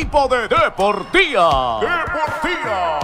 equipo de Deportía. Deportía.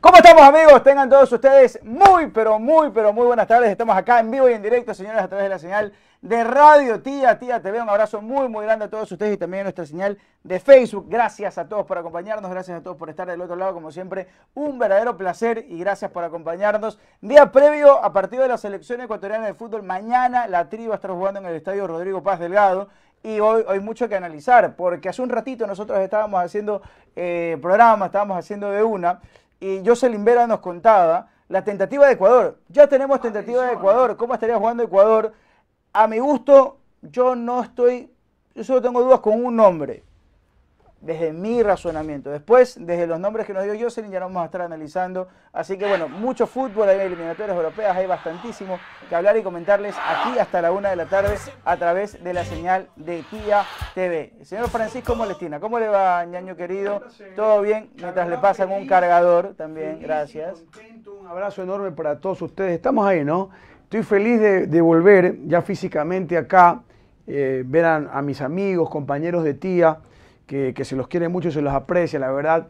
¿Cómo estamos amigos? Tengan todos ustedes muy, pero muy, pero muy buenas tardes. Estamos acá en vivo y en directo, señores, a través de la señal de Radio Tía. Tía, te veo un abrazo muy, muy grande a todos ustedes y también a nuestra señal de Facebook. Gracias a todos por acompañarnos, gracias a todos por estar del otro lado, como siempre, un verdadero placer y gracias por acompañarnos. Día previo a partido de la selección ecuatoriana de fútbol, mañana la tri va a estar jugando en el estadio Rodrigo Paz Delgado y hoy hay mucho que analizar, porque hace un ratito nosotros estábamos haciendo eh, programa, estábamos haciendo de una, y Jocelyn Vera nos contaba la tentativa de Ecuador. Ya tenemos tentativa de Ecuador, cómo estaría jugando Ecuador a mi gusto, yo no estoy, yo solo tengo dudas con un nombre, desde mi razonamiento. Después, desde los nombres que nos dio Jocelyn, ya no vamos a estar analizando. Así que bueno, mucho fútbol, hay eliminatorias europeas, hay bastantísimo que hablar y comentarles aquí hasta la una de la tarde a través de la señal de Kia TV. Señor Francisco Molestina, ¿cómo le va, ñaño querido? ¿Todo bien? Mientras le pasan un cargador también, gracias. Un abrazo enorme para todos ustedes. Estamos ahí, ¿no? Estoy feliz de, volver ya físicamente acá, eh, ver a, mis amigos, compañeros de tía, que, se los quiere mucho, se los aprecia. La verdad,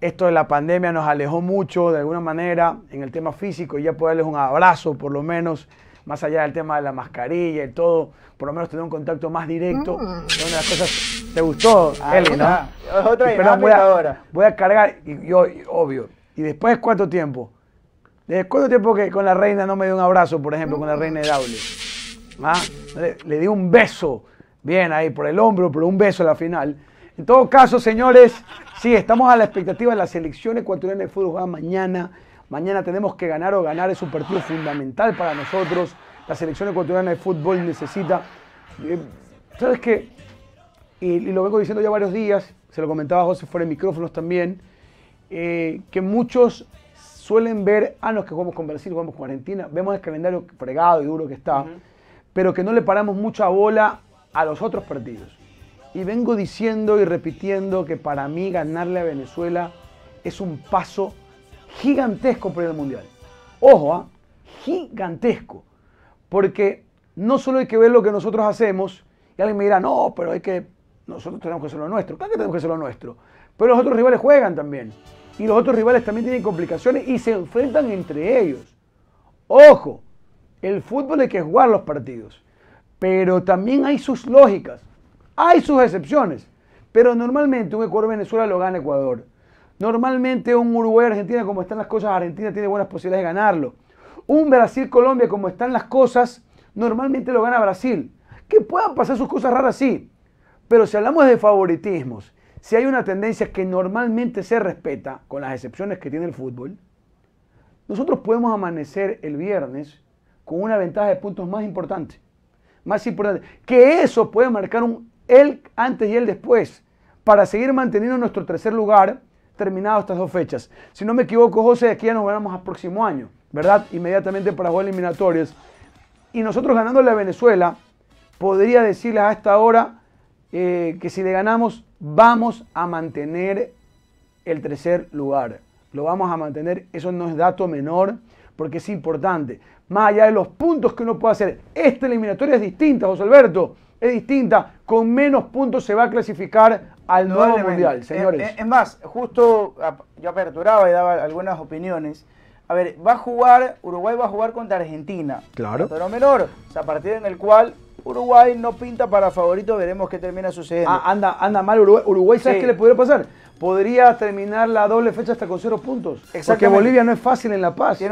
esto de la pandemia nos alejó mucho de alguna manera en el tema físico y ya poderles un abrazo por lo menos, más allá del tema de la mascarilla y todo, por lo menos tener un contacto más directo. Mm. Una de las cosas, ¿te gustó, ah, otra voy a, Voy a cargar, y yo, obvio. ¿Y después cuánto tiempo? ¿Desde eh, cuánto tiempo que con la reina no me dio un abrazo, por ejemplo, con la reina de Daule? ¿Ah? Le, di un beso, bien ahí, por el hombro, pero un beso a la final. En todo caso, señores, sí, estamos a la expectativa de la selección ecuatoriana de fútbol mañana. Mañana tenemos que ganar o ganar, es un partido fundamental para nosotros. La selección ecuatoriana de fútbol necesita... Eh, ¿Sabes qué? Y, lo vengo diciendo ya varios días, se lo comentaba José fuera de micrófonos también, eh, que muchos suelen ver, a ah, los que jugamos con Brasil, jugamos con Argentina, vemos el calendario fregado y duro que está, pero que no le paramos mucha bola a los otros partidos. Y vengo diciendo y repitiendo que para mí ganarle a Venezuela es un paso gigantesco para el Mundial. Ojo, ¿ah? gigantesco. Porque no solo hay que ver lo que nosotros hacemos, y alguien me dirá, no, pero hay que, nosotros tenemos que hacer lo nuestro. Claro que tenemos que hacer lo nuestro. Pero los otros rivales juegan también y los otros rivales también tienen complicaciones y se enfrentan entre ellos. Ojo, el fútbol hay que jugar los partidos, pero también hay sus lógicas, hay sus excepciones, pero normalmente un Ecuador-Venezuela lo gana Ecuador. Normalmente un Uruguay-Argentina, como están las cosas, Argentina tiene buenas posibilidades de ganarlo. Un Brasil-Colombia, como están las cosas, normalmente lo gana Brasil. Que puedan pasar sus cosas raras, sí. Pero si hablamos de favoritismos, si hay una tendencia que normalmente se respeta, con las excepciones que tiene el fútbol, nosotros podemos amanecer el viernes con una ventaja de puntos más importante. Más importante. Que eso puede marcar un el antes y el después para seguir manteniendo nuestro tercer lugar terminado estas dos fechas. Si no me equivoco, José, aquí ya nos veremos al próximo año, ¿verdad? Inmediatamente para jugar eliminatorias. Y nosotros ganando a Venezuela, podría decirles a esta hora eh, que si le ganamos vamos a mantener el tercer lugar. Lo vamos a mantener, eso no es dato menor, porque es importante. Más allá de los puntos que uno puede hacer, esta eliminatoria es distinta, José Alberto, es distinta. Con menos puntos se va a clasificar al nuevo mundial, señores. Es más, justo yo aperturaba y daba algunas opiniones. A ver, va a jugar, Uruguay va a jugar contra Argentina. Claro. Pero menor, a partir en el cual Uruguay no pinta para favorito, veremos qué termina sucediendo. Ah, anda, anda mal Uruguay. Uruguay, ¿sabes qué le pudiera pasar? Podría terminar la doble fecha hasta con cero puntos. Porque Bolivia no es fácil en La Paz. y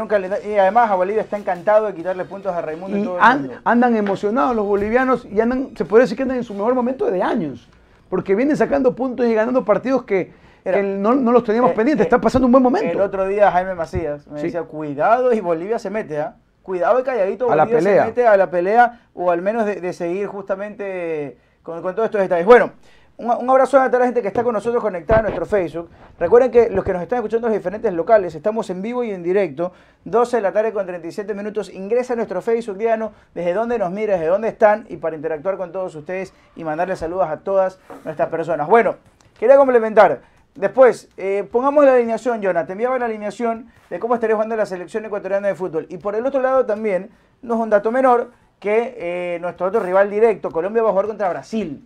además a Bolivia está encantado de quitarle puntos a Raimundo. Y, todo el mundo. andan emocionados los bolivianos y andan, se podría decir que andan en su mejor momento de años. Porque vienen sacando puntos y ganando partidos que, no, los teníamos eh, pendientes. Eh, está pasando un buen momento. El otro día Jaime Macías me decía, cuidado y Bolivia se mete, ¿ah? cuidado y calladito a la pelea. Se a la pelea o al menos de, seguir justamente con, todos estos detalles. Bueno, un, abrazo a toda la gente que está con nosotros conectada a nuestro Facebook. Recuerden que los que nos están escuchando en los diferentes locales, estamos en vivo y en directo, 12 de la tarde con 37 minutos. Ingresa a nuestro Facebook, Diano, desde dónde nos miras, desde dónde están y para interactuar con todos ustedes y mandarle saludos a todas nuestras personas. Bueno, quería complementar. Después, eh, pongamos la alineación, Jonathan, Te enviaba la alineación de cómo estaría jugando la selección ecuatoriana de fútbol. Y por el otro lado también, no es un dato menor que eh, nuestro otro rival directo, Colombia, va a jugar contra Brasil.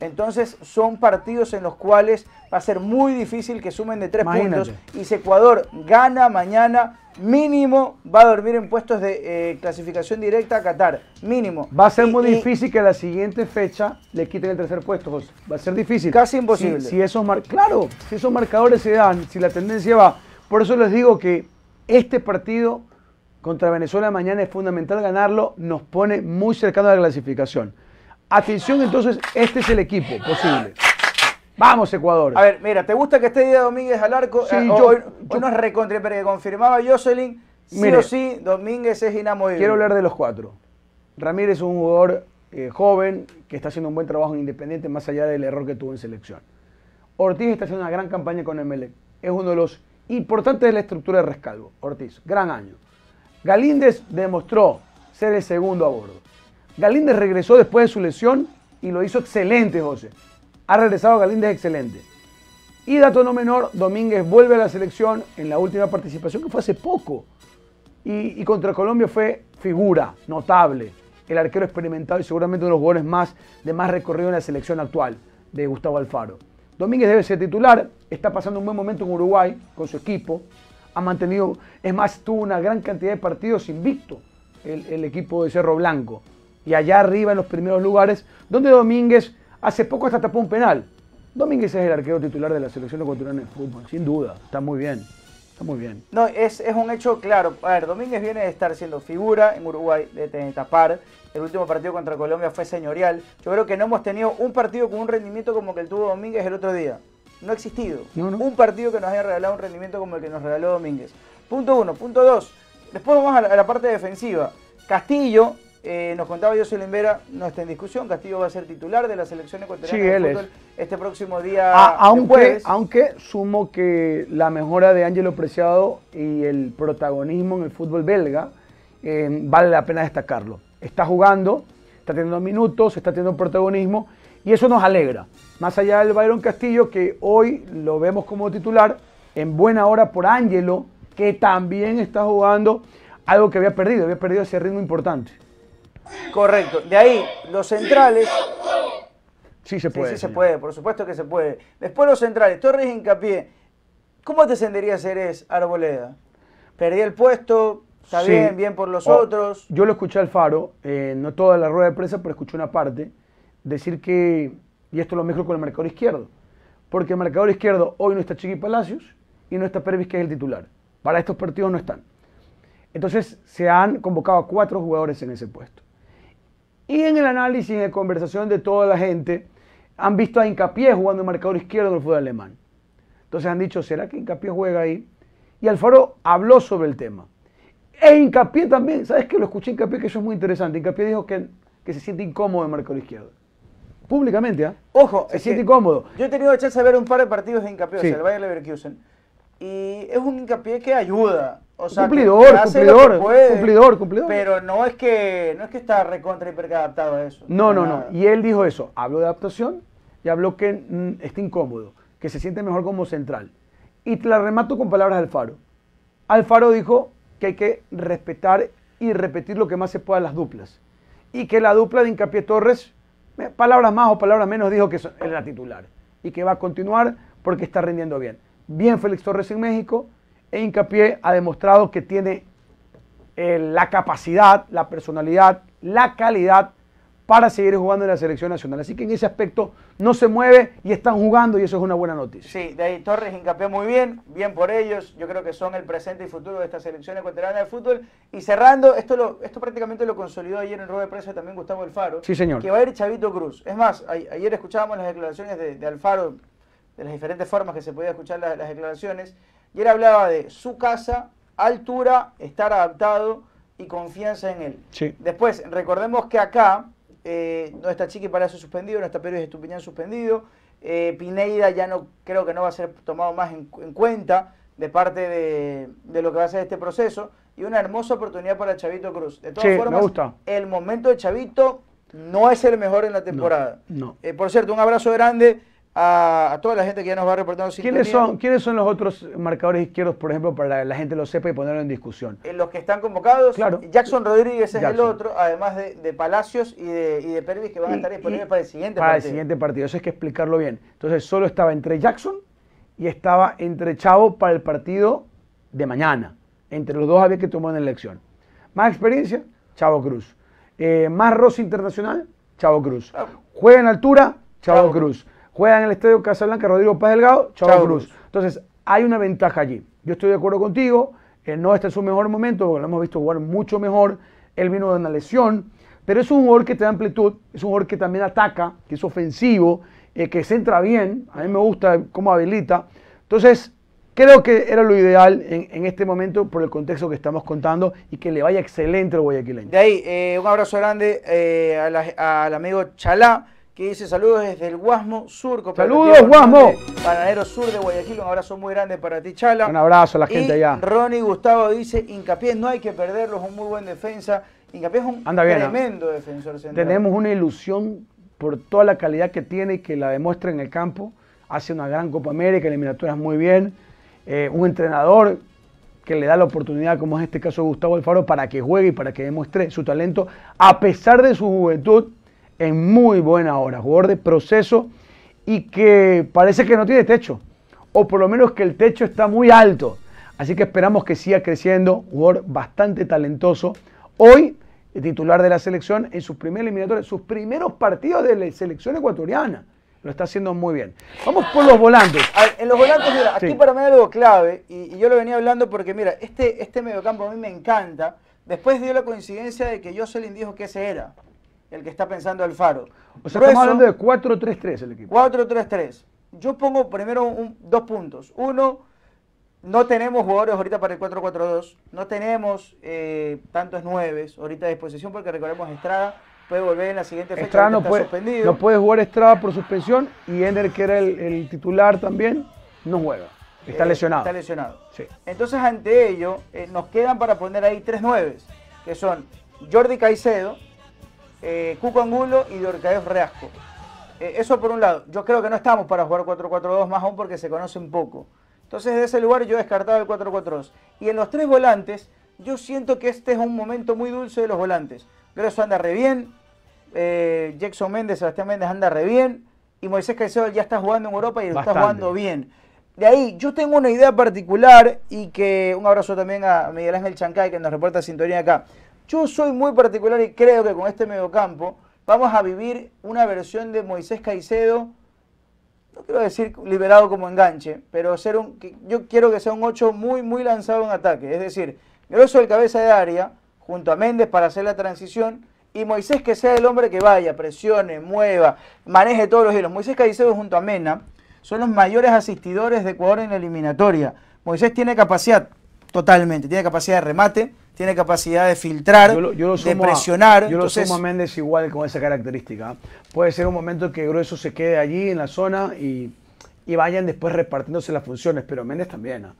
Entonces son partidos en los cuales va a ser muy difícil que sumen de tres puntos. Y si Ecuador gana mañana, mínimo va a dormir en puestos de eh, clasificación directa a Qatar. Mínimo. Va a ser muy difícil que la siguiente fecha le quiten el tercer puesto, José. Va a ser difícil. Casi imposible. Si, esos mar claro, si esos marcadores se dan, si la tendencia va. Por eso les digo que este partido contra Venezuela mañana es fundamental ganarlo. Nos pone muy cercano a la clasificación. Atención, entonces, este es el equipo posible. Vamos, Ecuador. A ver, mira, ¿te gusta que esté Día Domínguez al arco? Sí, eh, yo, yo, nos recontra, pero que confirmaba Jocelyn, sí sí, Domínguez es inamovible. Quiero hablar de los cuatro. Ramírez es un jugador eh, joven que está haciendo un buen trabajo en Independiente, más allá del error que tuvo en selección. Ortiz está haciendo una gran campaña con ml Es uno de los importantes de la estructura de Rescalvo. Ortiz, gran año. Galíndez demostró ser el segundo a bordo. Galíndez regresó después de su lesión y lo hizo excelente, José. Ha regresado Galíndez excelente. Y dato no menor, Domínguez vuelve a la selección en la última participación que fue hace poco. Y, contra Colombia fue figura notable. El arquero experimentado y seguramente uno de los goles más de más recorrido en la selección actual de Gustavo Alfaro. Domínguez debe ser titular, está pasando un buen momento en Uruguay con su equipo. Ha mantenido, es más, tuvo una gran cantidad de partidos invicto el equipo de Cerro Blanco y allá arriba en los primeros lugares, donde Domínguez hace poco hasta tapó un penal. Domínguez es el arquero titular de la selección ecuatoriana de fútbol, sin duda, está muy bien. Está muy bien. No, es, es un hecho claro. A ver, Domínguez viene de estar siendo figura en Uruguay, de, tapar, el último partido contra Colombia fue señorial. Yo creo que no hemos tenido un partido con un rendimiento como el que tuvo Domínguez el otro día. No ha existido. Un partido que nos haya regalado un rendimiento como el que nos regaló Domínguez. Punto uno. Punto dos. Después vamos a la parte defensiva. Castillo eh, nos contaba José Limbera, no está en discusión, Castillo va a ser titular de la selección ecuatoriana fútbol este próximo día. Ah, aunque, sumo que la mejora de Ángelo Preciado y el protagonismo en el fútbol belga eh, vale la pena destacarlo. Está jugando, está teniendo minutos, está teniendo protagonismo y eso nos alegra. Más allá del Bayron Castillo, que hoy lo vemos como titular, en buena hora por Ángelo, que también está jugando algo que había perdido, había perdido ese ritmo importante. Correcto. De ahí, los centrales. Sí se puede. Sí, se puede, por supuesto que se puede. Después los centrales. Torres hincapié. ¿Cómo te sentirías Ceres Arboleda? Perdí el puesto, está bien, bien por los otros. Yo lo escuché al Faro, eh, no toda la rueda de prensa, pero escuché una parte, decir que, y esto lo mejor con el marcador izquierdo, porque el marcador izquierdo hoy no está Chiqui Palacios y no está Pervis, que es el titular. Para estos partidos no están. Entonces se han convocado a cuatro jugadores en ese puesto. Y en el análisis, en conversación de toda la gente, han visto a Incapié jugando en marcador izquierdo en el fútbol alemán. Entonces han dicho, ¿será que Incapié juega ahí? Y Alfaro habló sobre el tema. E Incapié también, ¿sabes qué? Lo escuché Incapié, que eso es muy interesante. Incapié dijo que, que se siente incómodo en marcador izquierdo. Públicamente, ¿ah? Ojo, se siente incómodo. Yo he tenido la chance de ver un par de partidos de Incapié, o sea, el Bayern Leverkusen. Y es un Incapié que ayuda cumplidor, cumplidor, Pero no es que no es que está recontra hiper adaptado a eso. No, no, no. Y él dijo eso. Habló de adaptación y habló que mm, está incómodo, que se siente mejor como central. Y te la remato con palabras de Alfaro. Alfaro dijo que hay que respetar y repetir lo que más se pueda las duplas. Y que la dupla de Incapié Torres, eh, palabras más o palabras menos, dijo que es la titular. Y que va a continuar porque está rindiendo bien. Bien Félix Torres en México, e hincapié ha demostrado que tiene eh, la capacidad, la personalidad, la calidad para seguir jugando en la selección nacional. Así que en ese aspecto no se mueve y están jugando y eso es una buena noticia. Sí, de ahí Torres hincapié muy bien, bien por ellos. Yo creo que son el presente y futuro de esta selección ecuatoriana de fútbol. Y cerrando, esto, esto prácticamente lo consolidó ayer en rueda de prensa también Gustavo Alfaro. Sí, señor. Que va a ir Chavito Cruz. Es más, ayer escuchábamos las declaraciones de, Alfaro, de las diferentes formas que se podía escuchar las declaraciones. Y él hablaba de su casa, altura, estar adaptado y confianza en él. Después, recordemos que acá eh, no está Chiqui Palacio suspendido, no está Pérez Estupiñán suspendido, eh, Pineida ya no creo que no va a ser tomado más en, cuenta de parte de, lo que va a ser este proceso y una hermosa oportunidad para Chavito Cruz. De todas formas, el momento de Chavito no es el mejor en la temporada. Eh, por cierto, un abrazo grande a, toda la gente que ya nos va reportando ¿Quiénes son, ¿Quiénes son los otros marcadores izquierdos, por ejemplo, para que la, gente lo sepa y ponerlo en discusión? Eh, los que están convocados, Jackson Rodríguez es el otro, además de, Palacios y de, y de, Pervis, que van a estar disponibles para el siguiente partido. Para el siguiente partido, eso es que explicarlo bien. Entonces, solo estaba entre Jackson y estaba entre Chavo para el partido de mañana. Entre los dos había que tomar una elección. Más experiencia, Chavo Cruz. Eh, más roce Internacional, Chavo Cruz. Juega en altura, Chavo. Cruz. Juega en el Estadio Casablanca Rodrigo Paz Delgado, Chavo, Cruz. Entonces, hay una ventaja allí. Yo estoy de acuerdo contigo, eh, no está en su mejor momento, lo hemos visto jugar mucho mejor, él vino de una lesión, pero es un jugador que te da amplitud, es un jugador que también ataca, que es ofensivo, eh, que centra bien, a mí me gusta cómo habilita. Entonces, creo que era lo ideal en, este momento por el contexto que estamos contando y que le vaya excelente al guayaquileño. De ahí, eh, un abrazo grande eh, al amigo Chalá, que dice saludos desde el Guasmo Sur. Saludos, Guasmo. Panadero Sur de Guayaquil, un abrazo muy grande para ti, Chala. Un abrazo a la gente y allá. Ronnie Gustavo dice, hincapié, no hay que perderlo, es un muy buen defensa. Hincapié es un tremendo defensor central. Tenemos una ilusión por toda la calidad que tiene y que la demuestra en el campo. Hace una gran Copa América, eliminatorias muy bien. Eh, un entrenador que le da la oportunidad, como es este caso Gustavo Alfaro, para que juegue y para que demuestre su talento, a pesar de su juventud, en muy buena hora, jugador de proceso y que parece que no tiene techo, o por lo menos que el techo está muy alto. Así que esperamos que siga creciendo, jugador bastante talentoso. Hoy, titular de la selección en sus primeros sus primeros partidos de la selección ecuatoriana. Lo está haciendo muy bien. Vamos por los volantes. en los volantes, mira, aquí para mí hay algo clave, y, yo lo venía hablando porque, mira, este, este mediocampo a mí me encanta. Después dio la coincidencia de que Jocelyn dijo que ese era el que está pensando faro. O sea, estamos hablando de 4-3-3 el equipo. 4-3-3. Yo pongo primero dos puntos. Uno, no tenemos jugadores ahorita para el 4-4-2. No tenemos eh, tantos nueves ahorita a disposición porque recordemos Estrada puede volver en la siguiente fecha. Estrada no, puede, no puede jugar Estrada por suspensión y Ender, que era el, titular también, no juega. Está eh, lesionado. Está lesionado. Entonces, ante ello, eh, nos quedan para poner ahí tres nueves, que son Jordi Caicedo, eh, Cuco Angulo y Dorcaev Reasco. Eh, eso por un lado. Yo creo que no estamos para jugar 4-4-2 más aún porque se conocen poco. Entonces, de ese lugar yo he descartado el 4-4-2. Y en los tres volantes, yo siento que este es un momento muy dulce de los volantes. Greso anda re bien, eh, Jackson Méndez, Sebastián Méndez anda re bien, y Moisés Caicedo ya está jugando en Europa y lo está jugando bien. De ahí, yo tengo una idea particular y que un abrazo también a Miguel Ángel Chancay que nos reporta sintonía acá. Yo soy muy particular y creo que con este mediocampo vamos a vivir una versión de Moisés Caicedo, no quiero decir liberado como enganche, pero ser un, yo quiero que sea un 8 muy, muy lanzado en ataque. Es decir, Grosso el cabeza de área, junto a Méndez para hacer la transición, y Moisés que sea el hombre que vaya, presione, mueva, maneje todos los hilos. Moisés Caicedo junto a Mena son los mayores asistidores de Ecuador en la eliminatoria. Moisés tiene capacidad, Totalmente. Tiene capacidad de remate, tiene capacidad de filtrar, de presionar. yo lo sé sumo a Méndez igual con esa característica. ¿ah? Puede ser un momento que Grueso se quede allí en la zona y, vayan después repartiéndose las funciones, pero Méndez también. ¿ah?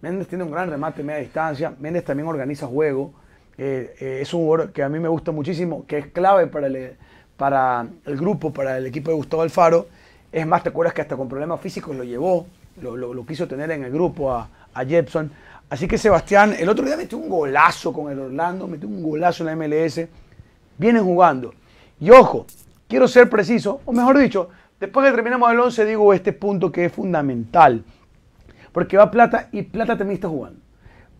Méndez tiene un gran remate media distancia, Méndez también organiza juego. Eh, eh, es un jugador que a mí me gusta muchísimo, que es clave para el, para el grupo, para el equipo de Gustavo Alfaro. Es más, te acuerdas que hasta con problemas físicos lo llevó, lo, quiso tener en el grupo a, a Jepson. Así que Sebastián, el otro día metió un golazo con el Orlando, metió un golazo en la MLS. viene jugando. Y ojo, quiero ser preciso, o mejor dicho, después que terminamos el 11 digo este punto que es fundamental. Porque va Plata y Plata también está jugando.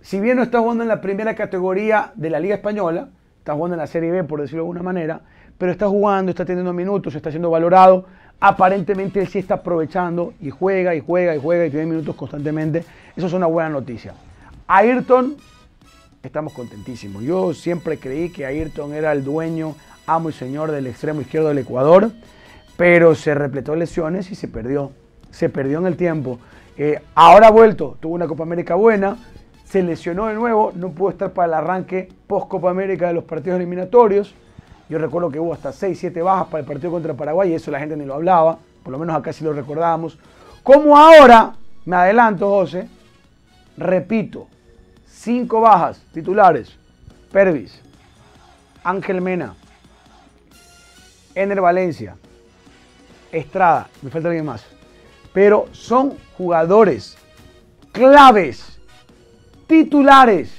Si bien no está jugando en la primera categoría de la Liga Española, está jugando en la Serie B, por decirlo de alguna manera, pero está jugando, está teniendo minutos, está siendo valorado. Aparentemente él sí está aprovechando y juega y juega y juega y tiene minutos constantemente. Eso es una buena noticia. Ayrton, estamos contentísimos. Yo siempre creí que Ayrton era el dueño, amo y señor del extremo izquierdo del Ecuador, pero se repletó lesiones y se perdió. Se perdió en el tiempo. Eh, ahora ha vuelto, tuvo una Copa América buena, se lesionó de nuevo, no pudo estar para el arranque post Copa América de los partidos eliminatorios. Yo recuerdo que hubo hasta 6, 7 bajas para el partido contra Paraguay y eso la gente ni lo hablaba, por lo menos acá sí lo recordábamos. Como ahora, me adelanto, José, repito, Cinco bajas titulares. Pervis, Ángel Mena, Ener Valencia, Estrada, me falta alguien más. Pero son jugadores claves, titulares.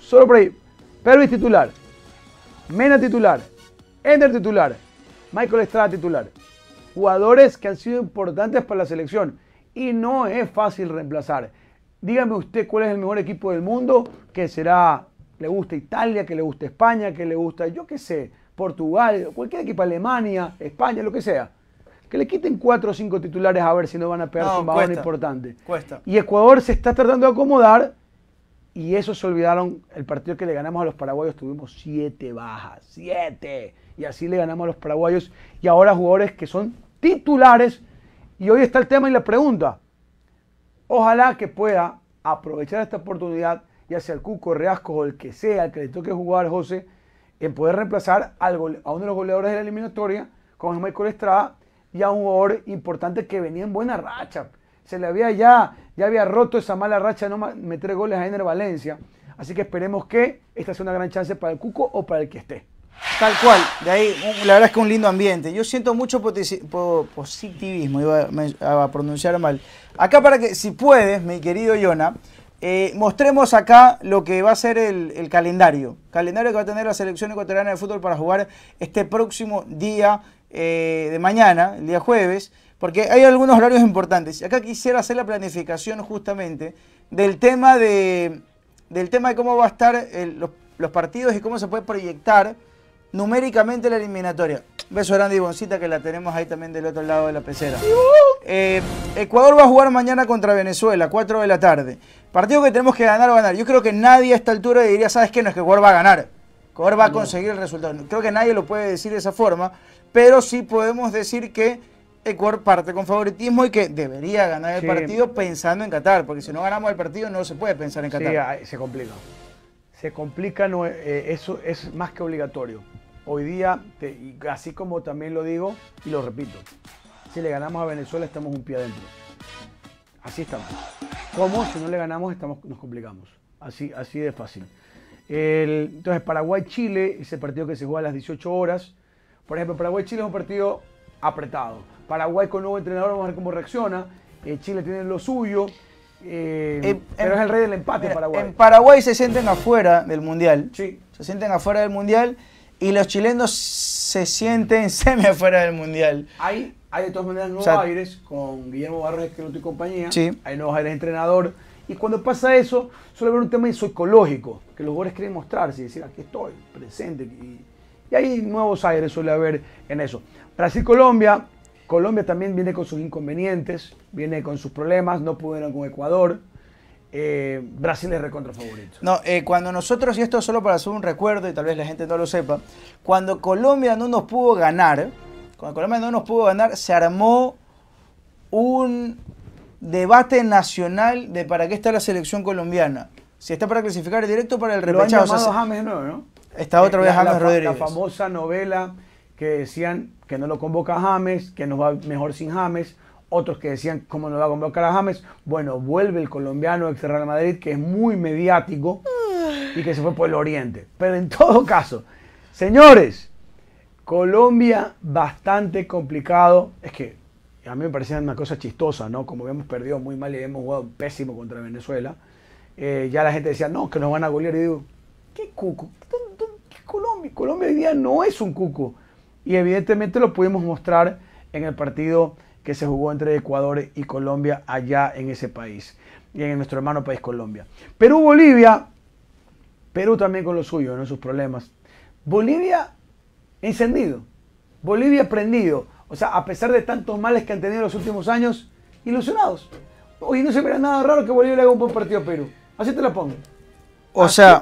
Solo por ahí. Pervis titular, Mena titular, Ender titular, Michael Estrada titular. Jugadores que han sido importantes para la selección y no es fácil reemplazar. Dígame usted cuál es el mejor equipo del mundo, que será, le gusta Italia, que le gusta España, que le gusta, yo qué sé, Portugal, cualquier equipo, Alemania, España, lo que sea. Que le quiten cuatro o cinco titulares a ver si no van a pegar un balón importante. Cuesta. Y Ecuador se está tratando de acomodar y eso se olvidaron. El partido que le ganamos a los paraguayos tuvimos siete bajas, siete. Y así le ganamos a los paraguayos. Y ahora jugadores que son titulares. Y hoy está el tema y la pregunta. Ojalá que pueda aprovechar esta oportunidad, ya sea el Cuco, Reasco o el que sea, el que le toque jugar, José, en poder reemplazar a uno de los goleadores de la eliminatoria, con es Michael Estrada, y a un jugador importante que venía en buena racha. Se le había ya, ya había roto esa mala racha de no meter goles a Ener Valencia. Así que esperemos que esta sea una gran chance para el Cuco o para el que esté. Tal cual, de ahí la verdad es que un lindo ambiente. Yo siento mucho positivismo, iba a, pronunciar mal. Acá para que, si puedes, mi querido Yona, eh, mostremos acá lo que va a ser el, calendario. Calendario que va a tener la selección ecuatoriana de fútbol para jugar este próximo día eh, de mañana, el día jueves, porque hay algunos horarios importantes. Acá quisiera hacer la planificación justamente del tema de, del tema de cómo va a estar los partidos y cómo se puede proyectar numéricamente la eliminatoria. Beso grande y boncita que la tenemos ahí también del otro lado de la pecera. Eh, Ecuador va a jugar mañana contra Venezuela, 4 de la tarde. Partido que tenemos que ganar o ganar. Yo creo que nadie a esta altura diría, ¿sabes qué? No es que Ecuador va a ganar. Ecuador va a conseguir el resultado. Creo que nadie lo puede decir de esa forma, pero sí podemos decir que Ecuador parte con favoritismo y que debería ganar el partido pensando en Qatar, porque si no ganamos el partido no se puede pensar en Qatar. Sí, se complica. Se complica, eh, eso es más que obligatorio. Hoy día, así como también lo digo y lo repito, si le ganamos a Venezuela estamos un pie adentro. Así estamos. ¿Cómo? Si no le ganamos estamos, nos complicamos. Así, así de fácil. entonces, Paraguay-Chile ese partido que se juega a las 18 horas. Por ejemplo, Paraguay-Chile es un partido apretado. Paraguay con nuevo entrenador, vamos a ver cómo reacciona. Eh, Chile tiene lo suyo. Eh, pero es el rey del empate Paraguay. En Paraguay se sienten afuera del Mundial. Sí. Se sienten afuera del Mundial y los chilenos se sienten semi afuera del mundial. Hay, hay de todas maneras nuevos aires con Guillermo Barros y compañía. Sí. Hay nuevos aires entrenador. Y cuando pasa eso, suele haber un tema psicológico, que los jugadores quieren mostrarse y decir, aquí estoy, presente. Y, y hay nuevos aires, suele haber en eso. Brasil-Colombia, Colombia también viene con sus inconvenientes, viene con sus problemas, no pudieron con Ecuador, eh, Brasil es recontra favorito. No, eh, cuando nosotros, y esto solo para hacer un recuerdo y tal vez la gente no lo sepa, cuando Colombia no nos pudo ganar, cuando Colombia no nos pudo ganar, se armó un debate nacional de para qué está la selección colombiana. Si está para clasificar directo para el repechaje. O sea, James no, Está otra eh, vez la, James Rodríguez. La famosa novela que decían que no lo convoca James, que nos va mejor sin James. Otros que decían cómo nos va a convocar a Bueno, vuelve el colombiano ex Real Madrid, que es muy mediático y que se fue por el oriente. Pero en todo caso, señores, Colombia bastante complicado. Es que a mí me parecía una cosa chistosa, ¿no? Como habíamos perdido muy mal y habíamos jugado pésimo contra Venezuela. Eh, ya la gente decía, no, que nos van a golear. Y digo, ¿qué cuco? ¿Qué Colombia? Colombia hoy día no es un cuco. Y evidentemente lo pudimos mostrar en el partido que se jugó entre Ecuador y Colombia allá en ese país, y en nuestro hermano país Colombia. Perú-Bolivia, Perú también con lo suyo, ¿no? sus problemas. Bolivia encendido, Bolivia prendido, o sea, a pesar de tantos males que han tenido los últimos años, ilusionados. Hoy no se verá nada raro que Bolivia le haga un buen partido a Perú. Así te lo pongo. O sea,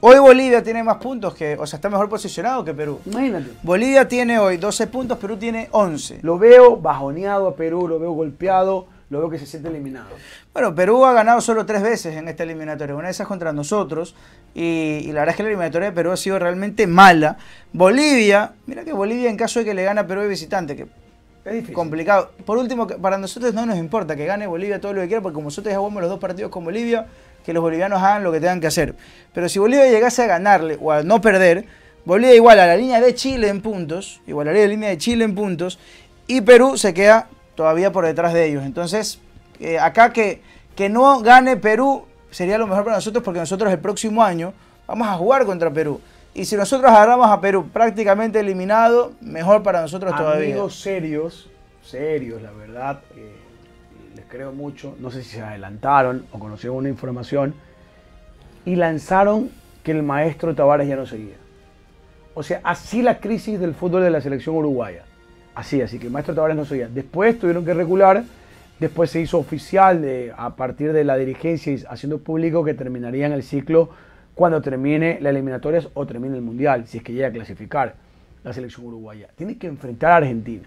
hoy Bolivia tiene más puntos que, o sea, está mejor posicionado que Perú. Imagínate. Bolivia tiene hoy 12 puntos, Perú tiene 11. Lo veo bajoneado a Perú, lo veo golpeado, lo veo que se siente eliminado. Bueno, Perú ha ganado solo tres veces en esta eliminatoria, una de esas contra nosotros, y, la verdad es que la eliminatoria de Perú ha sido realmente mala. Bolivia, mira que Bolivia en caso de que le gane a Perú de visitante, que es difícil. complicado. Por último, para nosotros no nos importa que gane Bolivia todo lo que quiera, porque como nosotros ya jugamos los dos partidos con Bolivia, que los bolivianos hagan lo que tengan que hacer. Pero si Bolivia llegase a ganarle o a no perder, Bolivia igual a la línea de Chile en puntos, igualaría la línea de Chile en puntos, y Perú se queda todavía por detrás de ellos. Entonces, eh, acá que, que no gane Perú sería lo mejor para nosotros porque nosotros el próximo año vamos a jugar contra Perú. Y si nosotros agarramos a Perú prácticamente eliminado, mejor para nosotros todavía. Amigos serios, serios, la verdad. Eh, creo mucho, no sé si se adelantaron o conocieron una información, y lanzaron que el maestro Tavares ya no seguía. O sea, así la crisis del fútbol de la selección uruguaya. Así, así que el maestro Tavares no seguía. Después tuvieron que regular, después se hizo oficial de, a partir de la dirigencia y haciendo público que terminarían el ciclo cuando termine la eliminatoria o termine el mundial, si es que llega a clasificar la selección uruguaya. Tiene que enfrentar a Argentina.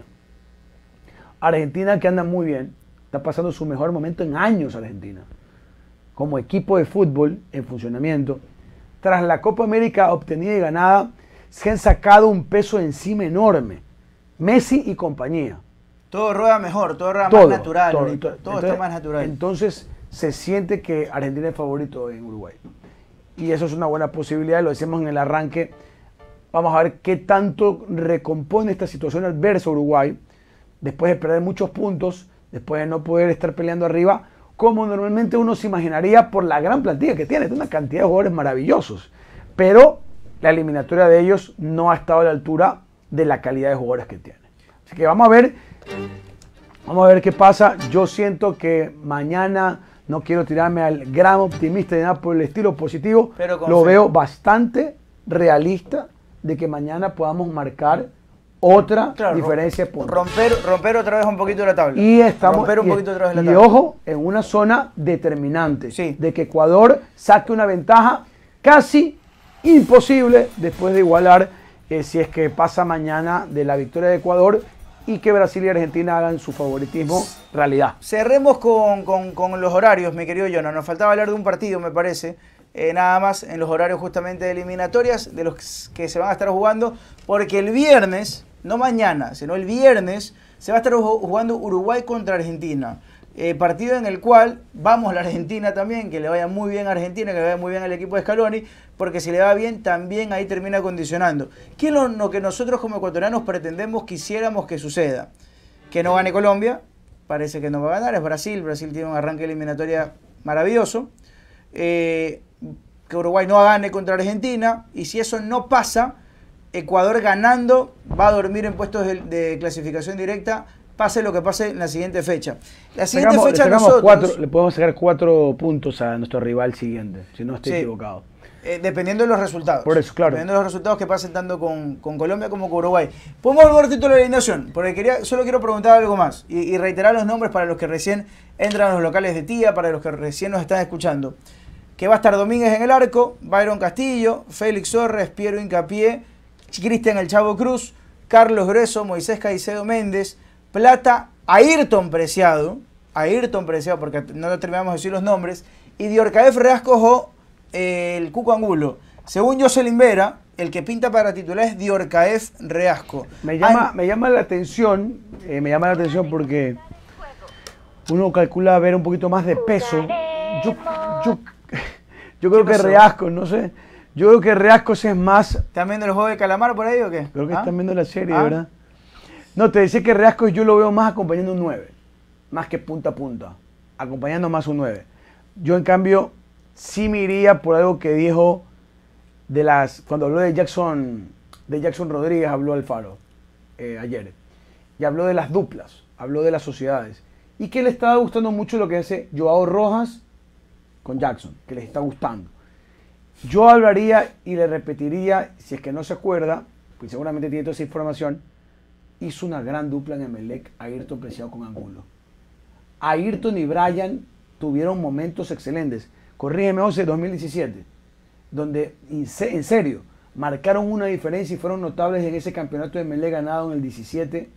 Argentina que anda muy bien, Está pasando su mejor momento en años Argentina. Como equipo de fútbol en funcionamiento. Tras la Copa América obtenida y ganada, se han sacado un peso encima enorme. Messi y compañía. Todo rueda mejor, todo rueda más natural. Todo, está más natural. Entonces se siente que Argentina es favorito en Uruguay. Y eso es una buena posibilidad, lo decimos en el arranque. Vamos a ver qué tanto recompone esta situación adversa Uruguay después de perder muchos puntos después de no poder estar peleando arriba, como normalmente uno se imaginaría por la gran plantilla que tiene, tiene una cantidad de jugadores maravillosos, pero la eliminatoria de ellos no ha estado a la altura de la calidad de jugadores que tiene. Así que vamos a ver, vamos a ver qué pasa. Yo siento que mañana no quiero tirarme al gran optimista de nada por el estilo positivo, pero lo veo bastante realista de que mañana podamos marcar otra diferencia es Romper, romper otra vez un poquito la tabla. Y estamos romper un poquito otra vez la tabla. Y ojo, en una zona determinante de que Ecuador saque una ventaja casi imposible después de igualar eh, si es que pasa mañana de la victoria de Ecuador y que Brasil y Argentina hagan su favoritismo realidad. Cerremos con, los horarios, mi querido no Nos faltaba hablar de un partido, me parece. Eh, nada más en los horarios justamente de eliminatorias de los que se van a estar jugando, porque el viernes no mañana, sino el viernes, se va a estar jugando Uruguay contra Argentina. Eh, partido en el cual vamos a la Argentina también, que le vaya muy bien a Argentina, que le vaya muy bien al equipo de Scaloni, porque si le va bien también ahí termina condicionando. ¿Qué es lo, que nosotros como ecuatorianos pretendemos, quisiéramos que suceda? Que no gane Colombia, parece que no va a ganar, es Brasil, Brasil tiene un arranque eliminatoria maravilloso. Eh, que Uruguay no gane contra Argentina, y si eso no pasa, Ecuador ganando va a dormir en puestos de, clasificación directa, pase lo que pase en la siguiente fecha. La siguiente fecha nosotros, le podemos sacar cuatro puntos a nuestro rival siguiente, si no estoy equivocado. Eh, dependiendo de los resultados. Por eso, claro. Dependiendo de los resultados que pasen tanto con, Colombia como con Uruguay. Podemos volver al título de la eliminación, porque quería, solo quiero preguntar algo más y, reiterar los nombres para los que recién entran a los locales de tía, para los que recién nos están escuchando. Que va a estar Domínguez en el arco, Byron Castillo, Félix Torres, Piero Incapié, Cristian El Chavo Cruz, Carlos Greso, Moisés Caicedo Méndez, Plata, Ayrton Preciado, Ayrton Preciado, porque no terminamos de decir los nombres, y Diorcaef Reasco o el Cuco Angulo. Según Jocelyn Vera, el que pinta para titular es Diorcaef Reasco. Me llama, me llama la atención, eh, me llama la atención porque uno calcula ver un poquito más de peso. Yo, yo creo que Reasco, no sé yo creo que Reascos es más. ¿Están viendo el juego de Calamar por ahí o qué? Creo que ¿Ah? están viendo la serie, ¿Ah? ¿verdad? No, te decía que Reascos yo lo veo más acompañando un 9, más que punta a punta, acompañando más un 9. Yo, en cambio, sí me iría por algo que dijo de las. Cuando habló de Jackson, de Jackson Rodríguez, habló Alfaro eh, ayer. Y habló de las duplas, habló de las sociedades. Y que le estaba gustando mucho lo que hace Joao Rojas con Jackson, que les está gustando. Yo hablaría y le repetiría, si es que no se acuerda, pues seguramente tiene toda esa información, hizo una gran dupla en Emelec, Ayrton Preciado con Angulo. Ayrton y Bryan tuvieron momentos excelentes. Corrígeme, 11 2017, donde en serio marcaron una diferencia y fueron notables en ese campeonato de Emelec ganado en el 17.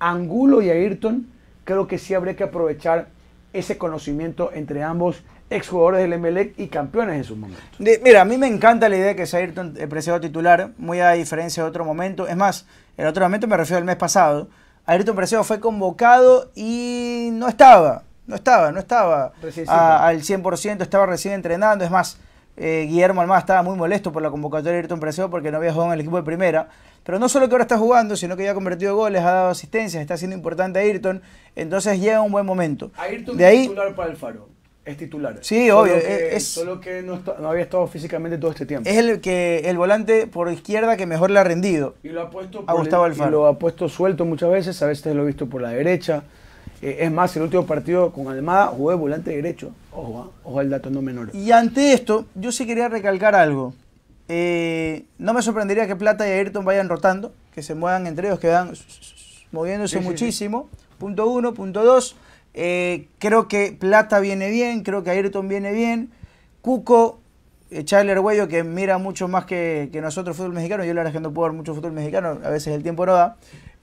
Angulo y Ayrton creo que sí habría que aprovechar ese conocimiento entre ambos exjugadores del MLEC y campeones en su momento. mira, a mí me encanta la idea de que sea Ayrton el preciado titular, muy a diferencia de otro momento. Es más, el otro momento me refiero al mes pasado. Ayrton Preciado fue convocado y no estaba, no estaba, no estaba al 100%, estaba recién entrenando. Es más, eh, Guillermo Almada estaba muy molesto por la convocatoria de Ayrton Preciado porque no había jugado en el equipo de primera. Pero no solo que ahora está jugando, sino que ya ha convertido goles, ha dado asistencias, está siendo importante Ayrton. Entonces llega un buen momento. Ayrton de es titular para Alfaro, Es titular. Sí, obvio. solo que no, había estado físicamente todo este tiempo. Es el, que, el volante por izquierda que mejor le ha rendido. Y lo ha puesto, Gustavo Alfaro. y lo ha puesto suelto muchas veces, a veces lo he visto por la derecha. Eh, es más, el último partido con Almada jugué volante derecho. Ojo, ¿ah? ojo al dato no menor. Y ante esto, yo sí quería recalcar algo. Eh, no me sorprendería que Plata y Ayrton vayan rotando, que se muevan entre ellos, que van moviéndose muchísimo. Punto uno, punto dos. Eh, creo que Plata viene bien, creo que Ayrton viene bien. Cuco, eh, Arguello, que mira mucho más que, nosotros fútbol mexicano. Yo le verdad no puedo ver mucho fútbol mexicano, a veces el tiempo no da.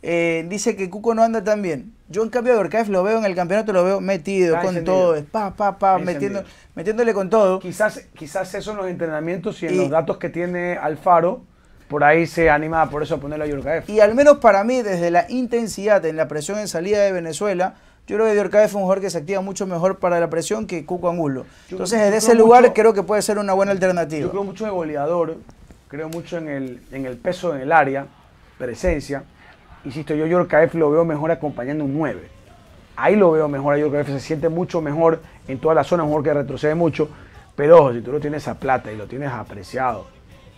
Eh, dice que Cuco no anda tan bien. Yo en cambio a Gorkaev lo veo en el campeonato, lo veo metido, con todo, pa, pa, pa, metiendo, metiéndole con todo. Quizás, quizás eso en los entrenamientos y en los datos que tiene Alfaro, por ahí se anima por eso a ponerlo a Yorcaef Y al menos para mí, desde la intensidad en la presión en salida de Venezuela, yo creo que Yorcaef es un jugador que se activa mucho mejor para la presión que Cuco Angulo. Entonces, desde ese lugar creo que puede ser una buena alternativa. Yo creo mucho en goleador, creo mucho en el, en el peso en el área, presencia insisto, yo F lo veo mejor acompañando un 9. Ahí lo veo mejor a F se siente mucho mejor en toda la zona, un que retrocede mucho. Pero ojo, si tú lo tienes a plata y lo tienes apreciado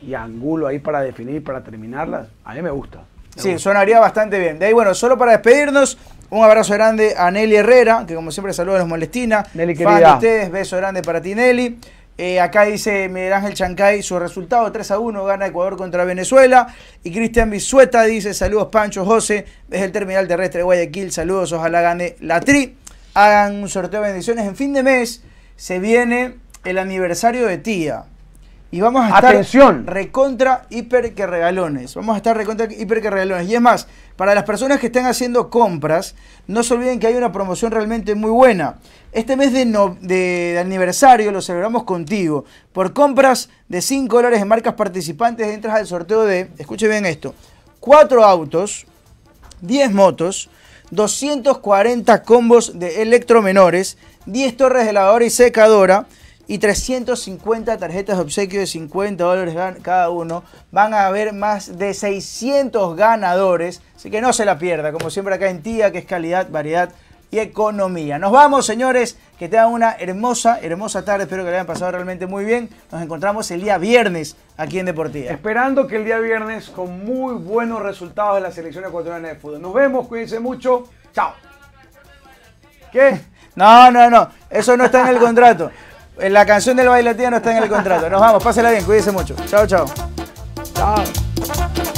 y Angulo ahí para definir, para terminarla, a mí me gusta. sí, sonaría bastante bien. De ahí, bueno, solo para despedirnos, un abrazo grande a Nelly Herrera, que como siempre saluda a los Molestina. Nelly, Fan ustedes, beso grande para ti, Nelly. Eh, acá dice Miguel Ángel Chancay, su resultado 3 a 1, gana Ecuador contra Venezuela. Y Cristian Bisueta dice, saludos Pancho, José, desde el terminal terrestre de Guayaquil, saludos, ojalá gane la tri. Hagan un sorteo de bendiciones. En fin de mes se viene el aniversario de Tía. Y vamos a estar recontra hiper que regalones. Vamos a estar recontra hiper que regalones. Y es más, para las personas que están haciendo compras, no se olviden que hay una promoción realmente muy buena. Este mes de, aniversario lo celebramos contigo. Por compras de 5 dólares en marcas participantes, entras al sorteo de, escuche bien esto, 4 autos, 10 motos, 240 combos de electromenores, 10 torres de lavadora y secadora y 350 tarjetas de obsequio de 50 dólares cada uno. Van a haber más de 600 ganadores, así que no se la pierda, como siempre acá en TIA, que es calidad, variedad y economía. Nos vamos, señores, que tengan una hermosa, hermosa tarde, espero que la hayan pasado realmente muy bien. Nos encontramos el día viernes aquí en Deportiva. Esperando que el día viernes con muy buenos resultados de la selección ecuatoriana de fútbol. Nos vemos, cuídense mucho. Chao. ¿Qué? No, no, no. Eso no está en el contrato. La canción del bailatía no está en el contrato. Nos vamos, pásela bien, cuídense mucho. Chao, chao. Chao.